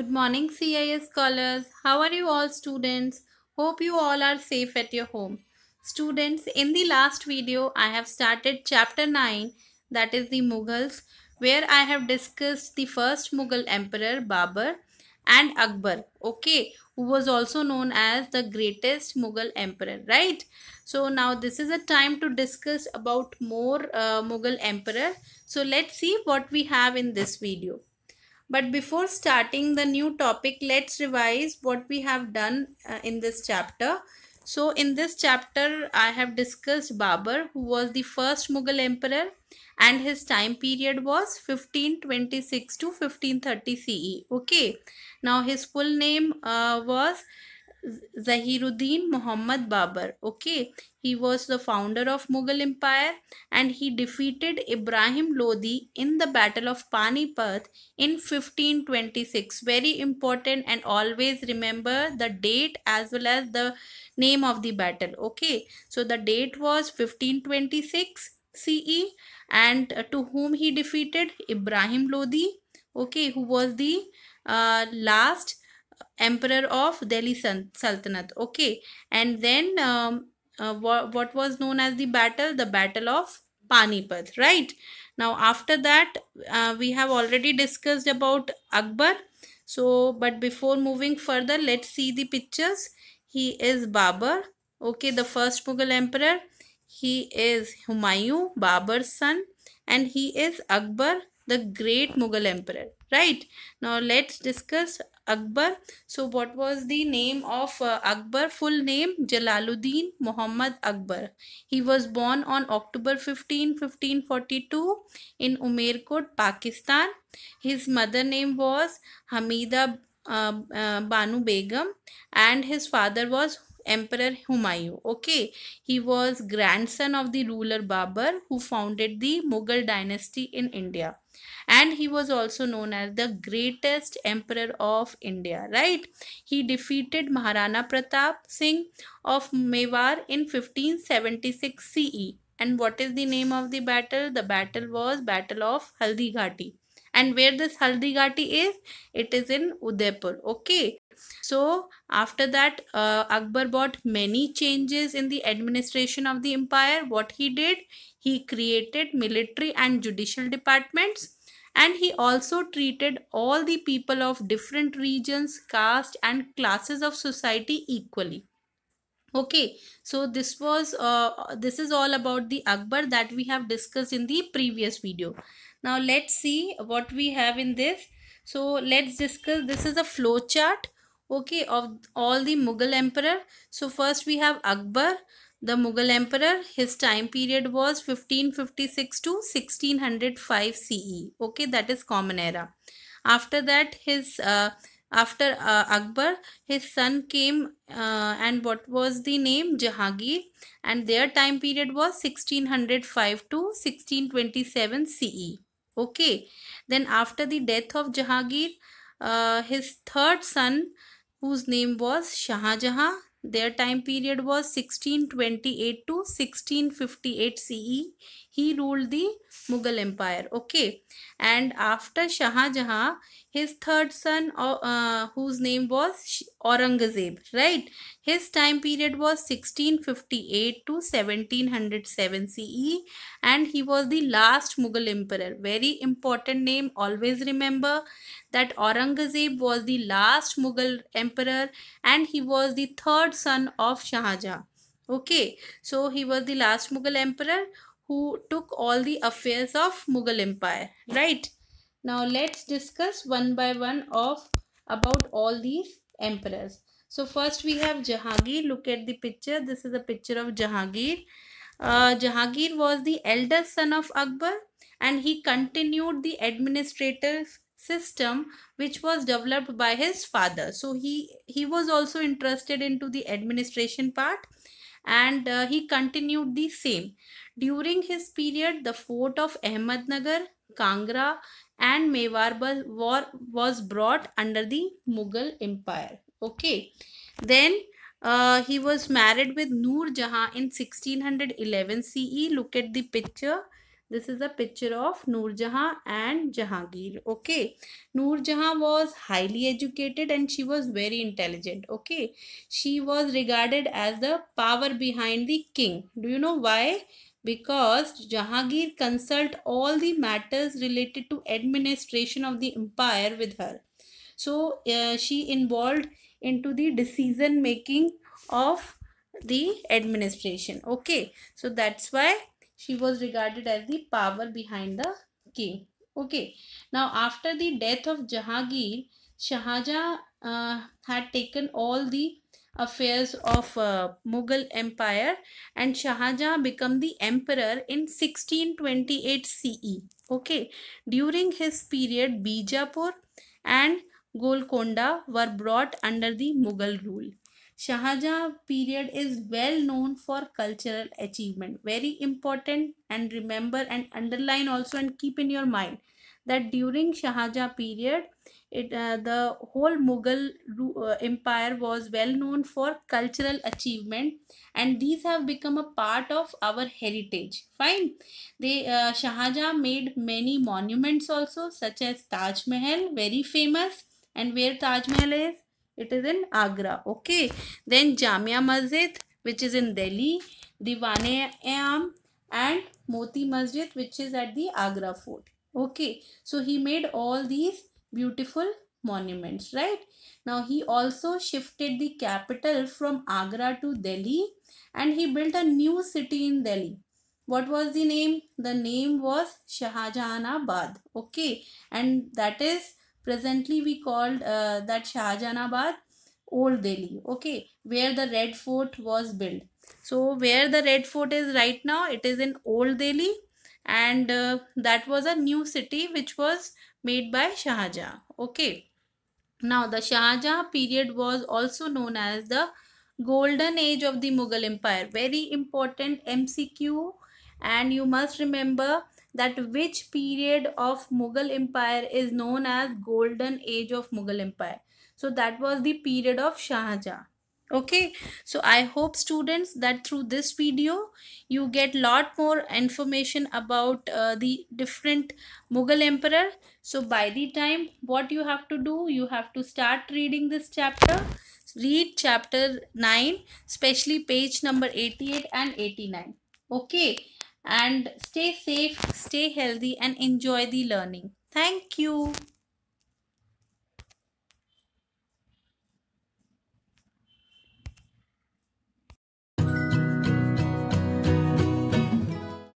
Good morning CIS scholars. How are you all students? Hope you all are safe at your home. Students, in the last video I have started chapter 9 that is the Mughals where I have discussed the first Mughal emperor Babur and Akbar okay who was also known as the greatest Mughal emperor right. So now this is a time to discuss about more uh, Mughal emperor. So let's see what we have in this video. But before starting the new topic, let's revise what we have done uh, in this chapter. So in this chapter, I have discussed Babur, who was the first Mughal emperor and his time period was 1526 to 1530 CE. Okay. Now his full name uh, was Zahiruddin Muhammad Babur. Okay, he was the founder of Mughal Empire and he defeated Ibrahim Lodi in the Battle of Panipat in 1526. Very important and always remember the date as well as the name of the battle. Okay, so the date was 1526 CE and uh, to whom he defeated Ibrahim Lodi. Okay, who was the uh, last emperor of delhi sultanate okay and then um, uh, what, what was known as the battle the battle of panipat right now after that uh, we have already discussed about akbar so but before moving further let's see the pictures he is babar okay the first mughal emperor he is humayun babar's son and he is akbar the great Mughal emperor, right? Now let's discuss Akbar. So what was the name of uh, Akbar? Full name Jalaluddin Muhammad Akbar. He was born on October 15, 1542 in Umerkot, Pakistan. His mother name was Hamida uh, uh, Banu Begum and his father was Emperor Humayun. Okay, he was grandson of the ruler Babur who founded the Mughal dynasty in India. And he was also known as the greatest emperor of India, right? He defeated Maharana Pratap Singh of Mewar in 1576 CE. And what is the name of the battle? The battle was Battle of Haldighati. And where this Haldighati is? It is in Udaipur. Okay. So after that, uh, Akbar brought many changes in the administration of the empire. What he did, he created military and judicial departments and he also treated all the people of different regions, caste and classes of society equally okay so this was uh, this is all about the akbar that we have discussed in the previous video now let's see what we have in this so let's discuss this is a flow chart okay of all the mughal emperor so first we have akbar the mughal emperor his time period was 1556 to 1605 ce okay that is common era after that his uh, after uh, akbar his son came uh, and what was the name jahangir and their time period was 1605 to 1627 ce okay then after the death of jahangir uh, his third son whose name was Shah Jahan. Their time period was 1628 to 1658 CE he ruled the Mughal Empire. Okay. And after Shah Jahan, his third son, uh, uh whose name was Aurangzeb, right? His time period was 1658 to 1707 CE, and he was the last Mughal emperor. Very important name. Always remember that Aurangzeb was the last Mughal emperor, and he was the third son of Shah Jahan. Okay, so he was the last Mughal emperor who took all the affairs of Mughal Empire. Right. Now let's discuss one by one of about all these emperors. So first we have Jahangir. Look at the picture. This is a picture of Jahangir. Uh, Jahangir was the eldest son of Akbar and he continued the administrative system which was developed by his father. So he, he was also interested into the administration part and uh, he continued the same. During his period, the fort of Ahmednagar, Kangra and Mewar was brought under the Mughal Empire. Okay. Then uh, he was married with Noor Jahan in 1611 CE. Look at the picture. This is a picture of Noor Jahan and Jahangir. Okay. Noor Jahan was highly educated and she was very intelligent. Okay. She was regarded as the power behind the king. Do you know why? because Jahangir consult all the matters related to administration of the empire with her. So uh, she involved into the decision making of the administration. Okay, so that's why she was regarded as the power behind the king. Okay, now after the death of Jahangir, Shahaja uh, had taken all the affairs of uh, Mughal Empire and Shahjahan become the emperor in 1628 CE. Okay, during his period Bijapur and Golconda were brought under the Mughal rule. Shahjahan period is well known for cultural achievement. Very important and remember and underline also and keep in your mind that during Shahaja period, it uh, the whole Mughal uh, empire was well known for cultural achievement, and these have become a part of our heritage. Fine, they uh, Shahaja made many monuments also, such as Taj Mahal, very famous, and where Taj Mahal is, it is in Agra. Okay, then Jamia Masjid, which is in Delhi, Diwane aam and Moti Masjid, which is at the Agra fort okay so he made all these beautiful monuments right now he also shifted the capital from agra to delhi and he built a new city in delhi what was the name the name was shahjahanabad okay and that is presently we called uh, that shahjahanabad old delhi okay where the red fort was built so where the red fort is right now it is in old delhi and uh, that was a new city which was made by Shah Jahan. Okay. Now the Shah Jahan period was also known as the golden age of the Mughal Empire. Very important MCQ and you must remember that which period of Mughal Empire is known as golden age of Mughal Empire. So that was the period of Shah Jahan okay so i hope students that through this video you get lot more information about uh, the different mughal emperor so by the time what you have to do you have to start reading this chapter read chapter 9 especially page number 88 and 89 okay and stay safe stay healthy and enjoy the learning thank you